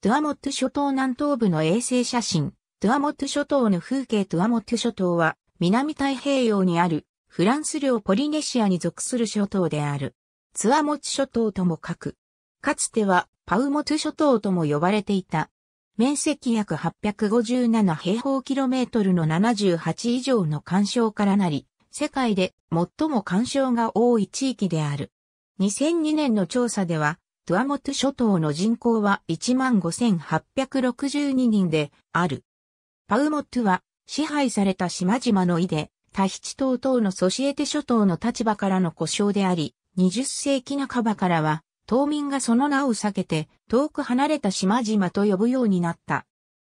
トゥアモット諸島南東部の衛星写真、トゥアモット諸島の風景トゥアモット諸島は、南太平洋にある、フランス領ポリネシアに属する諸島である。ツアモット諸島とも書く。かつては、パウモット諸島とも呼ばれていた。面積約857平方キロメートルの78以上の干渉からなり、世界で最も干渉が多い地域である。2002年の調査では、トゥアモト諸島の人口は15,862人である。パウモトゥは支配された島々の井で、タヒチ島等のソシエテ諸島の立場からの故障であり、20世紀半ばからは、島民がその名を避けて、遠く離れた島々と呼ぶようになった。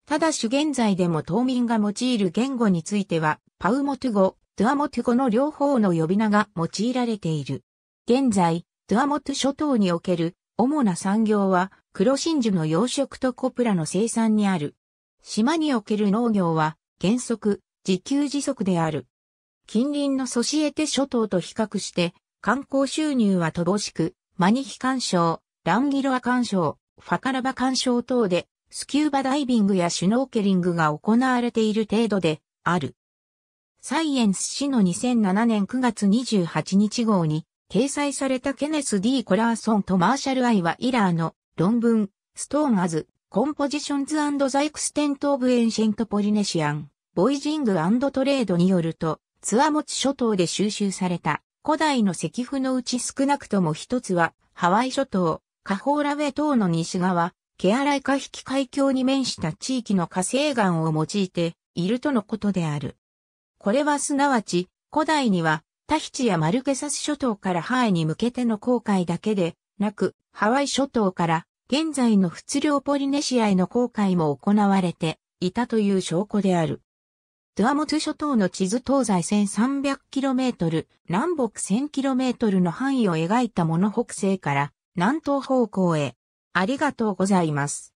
ただし現在でも島民が用いる言語については、パウモトゥ語、トゥアモトゥ語の両方の呼び名が用いられている。現在、トゥアモトゥ諸島における主な産業は、黒真珠の養殖とコプラの生産にある。島における農業は、原則、自給自足である。近隣のソシエテ諸島と比較して、観光収入は乏しく、マニヒ干渉、ランギロア干渉、ファカラバ干渉等で、スキューバダイビングやシュノーケリングが行われている程度である。サイエンス誌の2007年9月28日号に、掲載されたケネス・ D・ コラーソンとマーシャル・アイはイラーの論文、ストーン・アズ・コンポジションズ・アンド・ザ・エクステント・オブ・エンシェント・ポリネシアン、ボイジング・アンド・トレードによると、ツアモチ諸島で収集された古代の石符のうち少なくとも一つは、ハワイ諸島、カホーラウェ島の西側、ケアライカ引き海峡に面した地域の火星岩を用いているとのことである。これはすなわち、古代にはタヒチやマルケサス諸島からハワイに向けての航海だけでなく、ハワイ諸島から現在の仏領ポリネシアへの航海も行われていたという証拠である。トゥアモツ諸島の地図東西 1300km、南北 1000km の範囲を描いたもの北西から南東方向へ。ありがとうございます。